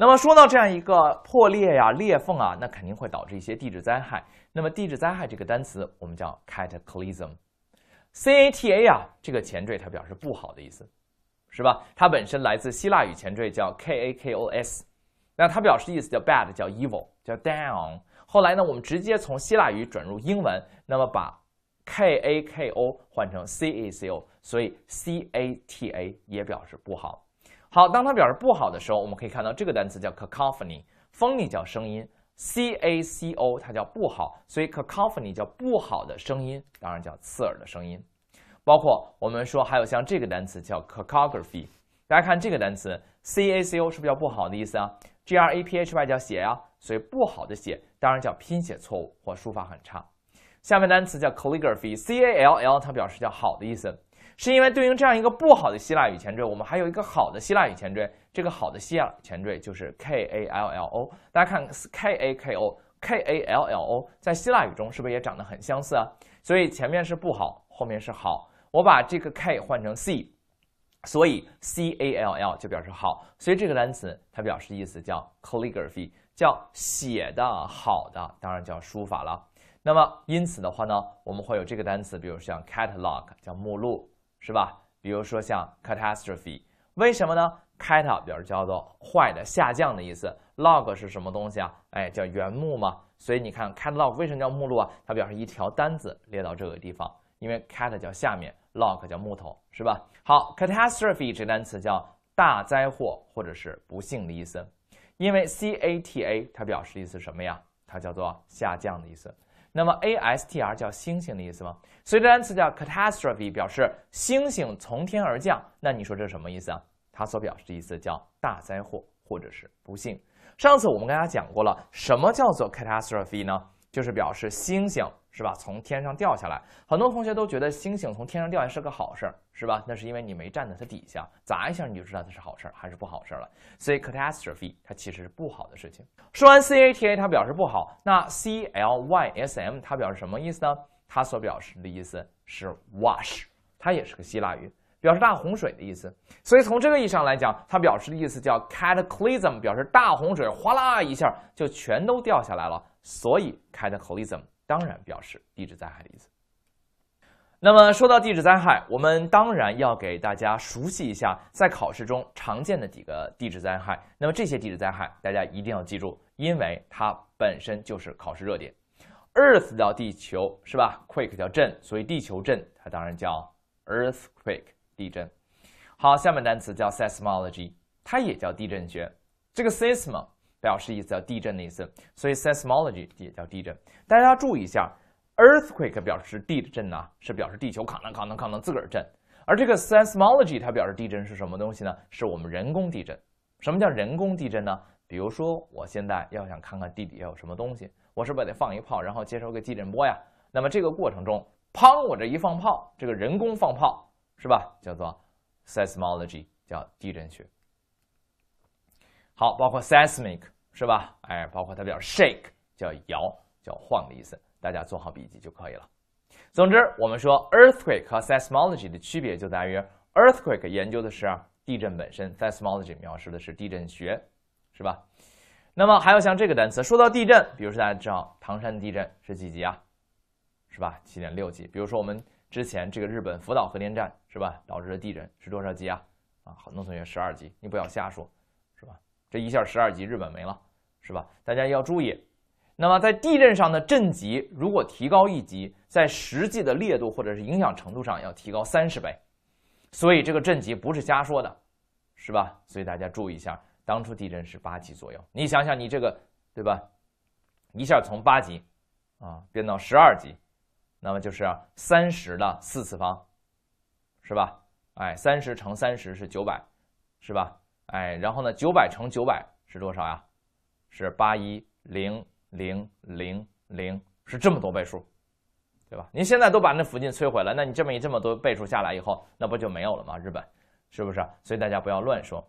那么说到这样一个破裂呀、裂缝啊，那肯定会导致一些地质灾害。那么地质灾害这个单词我们叫 cataclysm，c a t a 啊这个前缀它表示不好的意思，是吧？它本身来自希腊语前缀叫 k a k o s，那它表示意思叫 bad、叫 evil、叫 down。后来呢，我们直接从希腊语转入英文，那么把 k a k o 换成 c a c o，所以 c a t a 也表示不好。好，当它表示不好的时候，我们可以看到这个单词叫 cacophony，phony 叫声音，c a c o 它叫不好，所以 cacophony 叫不好的声音，当然叫刺耳的声音。包括我们说还有像这个单词叫 calligraphy，大家看这个单词 c a c o 是不是叫不好的意思啊？g r a p h y 叫写呀，所以不好的写当然叫拼写错误或书法很差。下面单词叫 calligraphy，c a l l 它表示叫好的意思。是因为对应这样一个不好的希腊语前缀，我们还有一个好的希腊语前缀。这个好的希腊前缀就是 k a l l o。大家看 k a k o k a l l o，在希腊语中是不是也长得很相似啊？所以前面是不好，后面是好。我把这个 k 换成 c，所以 c a l l 就表示好。所以这个单词它表示意思叫 calligraphy，叫写的好的，当然叫书法了。那么因此的话呢，我们会有这个单词，比如像 catalog，叫目录。是吧？比如说像 catastrophe，为什么呢 c a t 表示叫做坏的、下降的意思。log 是什么东西啊？哎，叫原木嘛。所以你看，catalog 为什么叫目录啊？它表示一条单子列到这个地方，因为 cat 叫下面，log 叫木头，是吧？好，catastrophe 这个单词叫大灾祸或者是不幸的意思，因为 cata 它表示意思什么呀？它叫做下降的意思。那么 A S T R 叫星星的意思吗？所以这单词叫 catastrophe，表示星星从天而降。那你说这是什么意思啊？它所表示的意思叫大灾祸或者是不幸。上次我们跟大家讲过了，什么叫做 catastrophe 呢？就是表示星星是吧？从天上掉下来，很多同学都觉得星星从天上掉下来是个好事儿，是吧？那是因为你没站在它底下，砸一下你就知道它是好事儿还是不好事儿了。所以 catastrophe 它其实是不好的事情。说完 cata 它表示不好，那 c l y s m 它表示什么意思呢？它所表示的意思是 wash，它也是个希腊语。表示大洪水的意思，所以从这个意义上来讲，它表示的意思叫 cataclysm，表示大洪水，哗啦一下就全都掉下来了。所以 cataclysm 当然表示地质灾害的意思。那么说到地质灾害，我们当然要给大家熟悉一下在考试中常见的几个地质灾害。那么这些地质灾害大家一定要记住，因为它本身就是考试热点。Earth 叫地球，是吧？Quake 叫震，所以地球震它当然叫 earthquake。地震，好，下面单词叫 seismology，它也叫地震学。这个 seism 表示意思叫地震的意思，所以 seismology 也叫地震。大家注意一下，earthquake 表示地震啊，是表示地球咔能咔能咔能自个儿震。而这个 seismology 它表示地震是什么东西呢？是我们人工地震。什么叫人工地震呢？比如说我现在要想看看地底下有什么东西，我是不是得放一炮，然后接收个地震波呀？那么这个过程中，砰！我这一放炮，这个人工放炮。是吧？叫做 seismology，叫地震学。好，包括 seismic 是吧？哎，包括它表 shake，叫摇，叫晃的意思。大家做好笔记就可以了。总之，我们说 earthquake 和 seismology 的区别就在于 earthquake 研究的是地震本身，seismology 描述的是地震学，是吧？那么还有像这个单词，说到地震，比如说大家知道唐山地震是几级啊？是吧？七点六级。比如说我们。之前这个日本福岛核电站是吧，导致的地震是多少级啊？啊，很多同学十二级，你不要瞎说，是吧？这一下十二级，日本没了，是吧？大家要注意。那么在地震上的震级如果提高一级，在实际的烈度或者是影响程度上要提高三十倍，所以这个震级不是瞎说的，是吧？所以大家注意一下，当初地震是八级左右，你想想你这个对吧？一下从八级啊变到十二级。那么就是三十的四次方，是吧？哎，三十乘三十是九百，是吧？哎，然后呢，九百乘九百是多少呀？是八一零零零零，是这么多倍数，对吧？您现在都把那附近摧毁了，那你这么一这么多倍数下来以后，那不就没有了吗？日本是不是？所以大家不要乱说。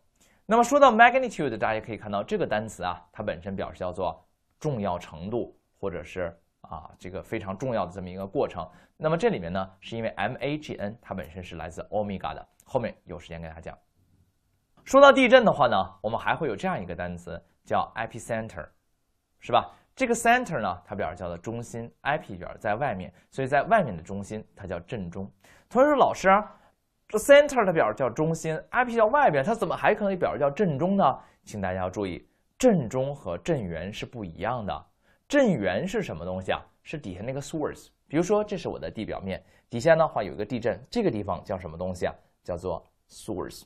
那么说到 magnitude，大家可以看到这个单词啊，它本身表示叫做重要程度或者是。啊，这个非常重要的这么一个过程。那么这里面呢，是因为 M A G N 它本身是来自欧米伽的，后面有时间给大家讲。说到地震的话呢，我们还会有这样一个单词叫 epicenter，是吧？这个 center 呢，它表示叫做中心 e p 表示在外面，所以在外面的中心，它叫震中。同学说，老师，center 这它表示叫中心 e p 叫外边，它怎么还可能表示叫震中呢？请大家要注意，震中和震源是不一样的。震源是什么东西啊？是底下那个 source。比如说，这是我的地表面，底下的话有一个地震，这个地方叫什么东西啊？叫做 source，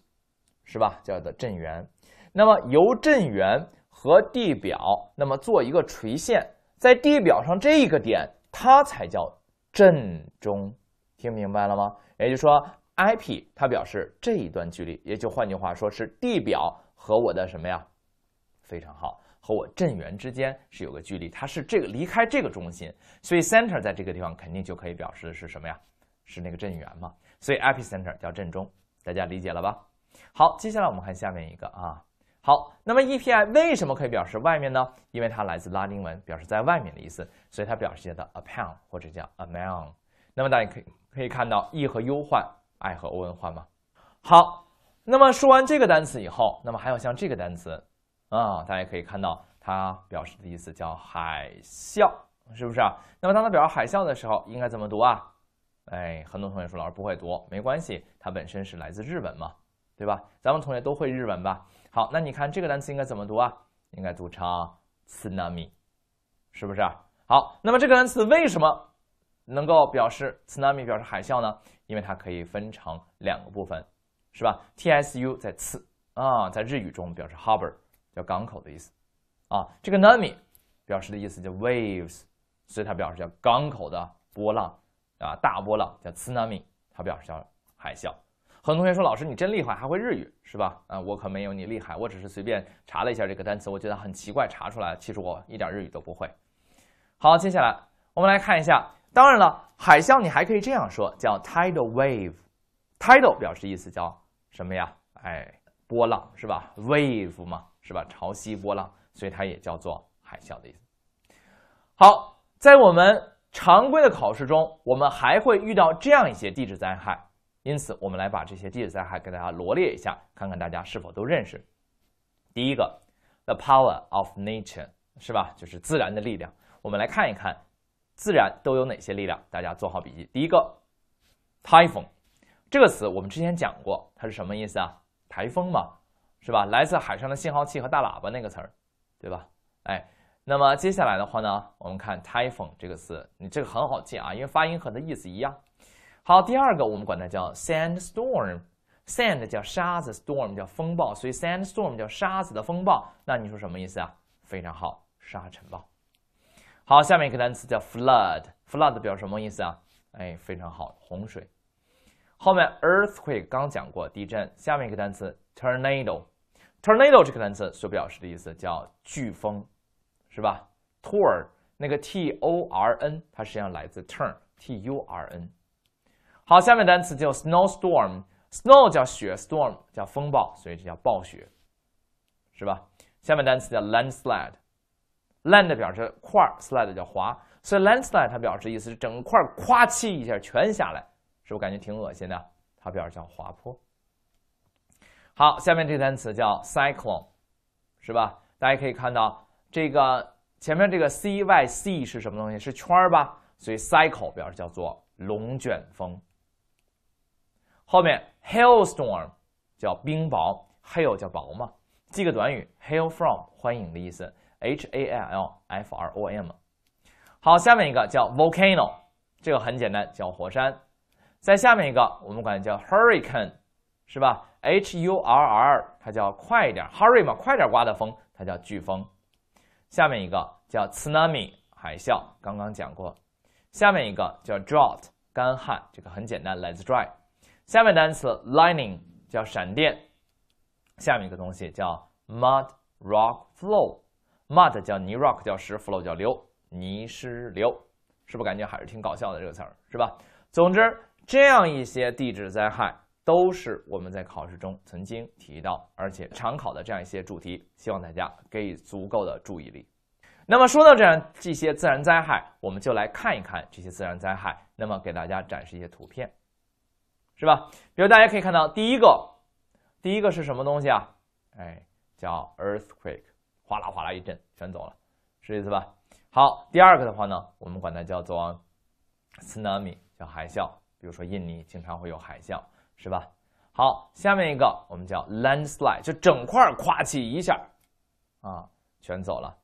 是吧？叫做震源。那么由震源和地表，那么做一个垂线，在地表上这个点，它才叫震中。听明白了吗？也就是说，IP 它表示这一段距离，也就换句话说，是地表和我的什么呀？非常好。和我震源之间是有个距离，它是这个离开这个中心，所以 center 在这个地方肯定就可以表示的是什么呀？是那个震源嘛，所以 epicenter 叫震中，大家理解了吧？好，接下来我们看下面一个啊。好，那么 epi 为什么可以表示外面呢？因为它来自拉丁文，表示在外面的意思，所以它表示的 apan 或者叫 a man。那么大家可可以看到 e 和 u 换，i 和 o N 换吗？好，那么说完这个单词以后，那么还有像这个单词。啊，大家可以看到，它表示的意思叫海啸，是不是？那么，当它表示海啸的时候，应该怎么读啊？哎，很多同学说老师不会读，没关系，它本身是来自日本嘛，对吧？咱们同学都会日文吧？好，那你看这个单词应该怎么读啊？应该读成 tsunami，是不是？好，那么这个单词为什么能够表示 tsunami 表示海啸呢？因为它可以分成两个部分，是吧？T S U 在次啊，在日语中表示 harbor。叫港口的意思，啊，这个 n a m i 表示的意思叫 waves，所以它表示叫港口的波浪，啊，大波浪叫 tsunami，它表示叫海啸。很多同学说老师你真厉害还会日语是吧？啊，我可没有你厉害，我只是随便查了一下这个单词，我觉得很奇怪查出来，其实我一点日语都不会。好，接下来我们来看一下，当然了，海啸你还可以这样说，叫 tidal wave，tidal 表示意思叫什么呀？哎，波浪是吧？wave 嘛。是吧？潮汐波浪，所以它也叫做海啸的意思。好，在我们常规的考试中，我们还会遇到这样一些地质灾害，因此我们来把这些地质灾害给大家罗列一下，看看大家是否都认识。第一个，the power of nature，是吧？就是自然的力量。我们来看一看自然都有哪些力量，大家做好笔记。第一个，台风这个词我们之前讲过，它是什么意思啊？台风嘛。是吧？来自海上的信号器和大喇叭那个词儿，对吧？哎，那么接下来的话呢，我们看 typhoon 这个词，你这个很好记啊，因为发音和它意思一样。好，第二个我们管它叫 sandstorm，sand 叫沙子，storm 叫风暴，所以 sandstorm 叫沙子的风暴。那你说什么意思啊？非常好，沙尘暴。好，下面一个单词叫 flood，flood 表什么意思啊？哎，非常好，洪水。后面 earthquake 刚讲过地震，下面一个单词 tornado。Tornado 这个单词所表示的意思叫飓风，是吧 t o r 那个 T-O-R-N 它实际上来自 turn T-U-R-N。好，下面单词叫 snowstorm，snow 叫雪，storm 叫风暴，所以这叫暴雪，是吧？下面单词叫 landslide，land 表示块，slide 叫滑，所以 landslide 它表示意思是整块夸嘁一下全下来，是不是感觉挺恶心的？它表示叫滑坡。好，下面这个单词叫 cyclone，是吧？大家可以看到这个前面这个 C Y C 是什么东西？是圈儿吧？所以 c y c l e 表示叫做龙卷风。后面 hailstorm 叫冰雹，hail 叫雹嘛。记个短语：hail from 欢迎的意思，H A I L F R O M。好，下面一个叫 volcano，这个很简单，叫火山。再下面一个我们管叫 hurricane，是吧？hurr，它叫快一点，hurry 嘛，快点刮的风，它叫飓风。下面一个叫 tsunami，海啸，刚刚讲过。下面一个叫 drought，干旱，这个很简单，l e t s dry。下面单词 lightning 叫闪电。下面一个东西叫 mud rock flow，mud 叫泥，rock 叫石，flow 叫流，泥石流，是不是感觉还是挺搞笑的这个词儿，是吧？总之，这样一些地质灾害。都是我们在考试中曾经提到，而且常考的这样一些主题，希望大家给予足够的注意力。那么说到这样这些自然灾害，我们就来看一看这些自然灾害。那么给大家展示一些图片，是吧？比如大家可以看到，第一个，第一个是什么东西啊？哎，叫 earthquake，哗啦哗啦一阵全走了，是意思吧？好，第二个的话呢，我们管它叫做 tsunami，叫海啸。比如说印尼经常会有海啸。是吧？好，下面一个我们叫 landslide，就整块垮起一下，啊，全走了。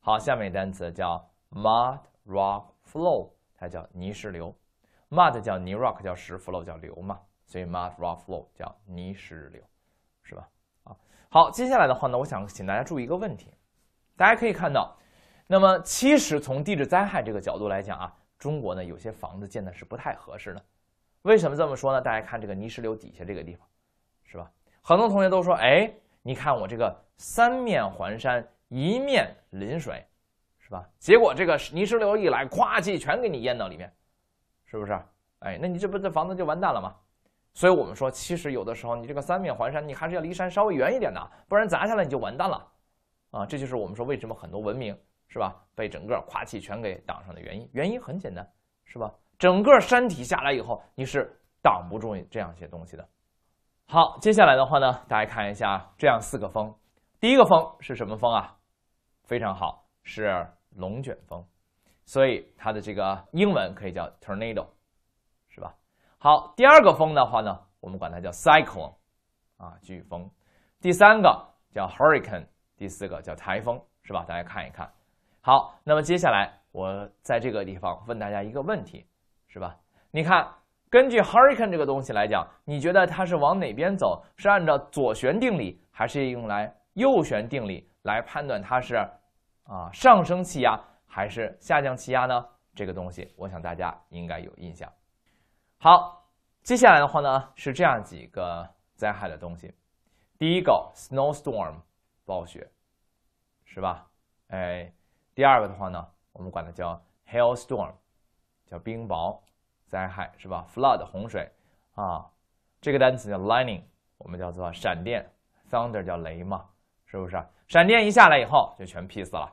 好，下面一个单词叫 mud rock flow，它叫泥石流。mud 叫泥，rock 叫石，flow 叫流嘛，所以 mud rock flow 叫泥石流，是吧？啊，好，接下来的话呢，我想请大家注意一个问题，大家可以看到，那么其实从地质灾害这个角度来讲啊，中国呢有些房子建的是不太合适的。为什么这么说呢？大家看这个泥石流底下这个地方，是吧？很多同学都说：“哎，你看我这个三面环山，一面临水，是吧？”结果这个泥石流一来，夸气全给你淹到里面，是不是？哎，那你这不这房子就完蛋了吗？所以我们说，其实有的时候你这个三面环山，你还是要离山稍微远一点的，不然砸下来你就完蛋了啊！这就是我们说为什么很多文明是吧，被整个夸气全给挡上的原因。原因很简单，是吧？整个山体下来以后，你是挡不住这样一些东西的。好，接下来的话呢，大家看一下这样四个风。第一个风是什么风啊？非常好，是龙卷风，所以它的这个英文可以叫 tornado，是吧？好，第二个风的话呢，我们管它叫 cyclone，啊，飓风。第三个叫 hurricane，第四个叫台风，是吧？大家看一看。好，那么接下来我在这个地方问大家一个问题。是吧？你看，根据 hurricane 这个东西来讲，你觉得它是往哪边走？是按照左旋定理，还是用来右旋定理来判断它是啊上升气压还是下降气压呢？这个东西，我想大家应该有印象。好，接下来的话呢是这样几个灾害的东西。第一个 snowstorm 暴雪，是吧？哎，第二个的话呢，我们管它叫 hailstorm。叫冰雹灾害是吧？Flood 洪水啊，这个单词叫 Lightning，我们叫做闪电，Thunder 叫雷嘛，是不是？闪电一下来以后就全劈死了，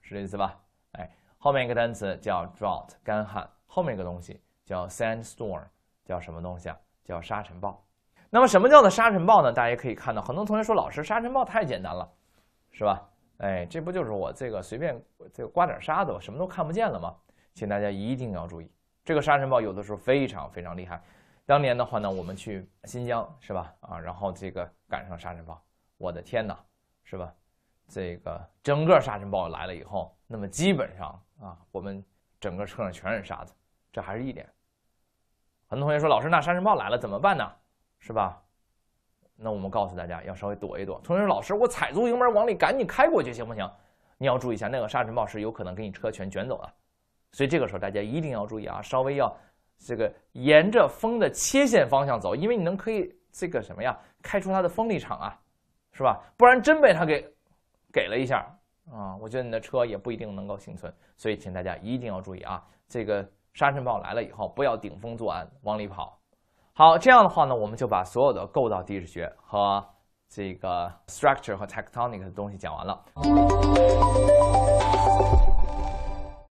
是这意思吧？哎，后面一个单词叫 Drought 干旱，后面一个东西叫 Sandstorm 叫什么东西啊？叫沙尘暴。那么什么叫做沙尘暴呢？大家可以看到，很多同学说老师沙尘暴太简单了，是吧？哎，这不就是我这个随便这个刮点沙子，我什么都看不见了吗？请大家一定要注意，这个沙尘暴有的时候非常非常厉害。当年的话呢，我们去新疆是吧？啊，然后这个赶上沙尘暴，我的天哪，是吧？这个整个沙尘暴来了以后，那么基本上啊，我们整个车上全是沙子，这还是一点。很多同学说：“老师，那沙尘暴来了怎么办呢？是吧？”那我们告诉大家，要稍微躲一躲。同学说：“老师，我踩足油门往里赶紧开过去行不行？”你要注意一下，那个沙尘暴是有可能给你车全卷走的。所以这个时候大家一定要注意啊，稍微要这个沿着风的切线方向走，因为你能可以这个什么呀，开出它的风力场啊，是吧？不然真被它给给了一下啊，我觉得你的车也不一定能够幸存。所以请大家一定要注意啊，这个沙尘暴来了以后不要顶风作案往里跑。好，这样的话呢，我们就把所有的构造地质学和这个 structure 和 tectonic 的东西讲完了。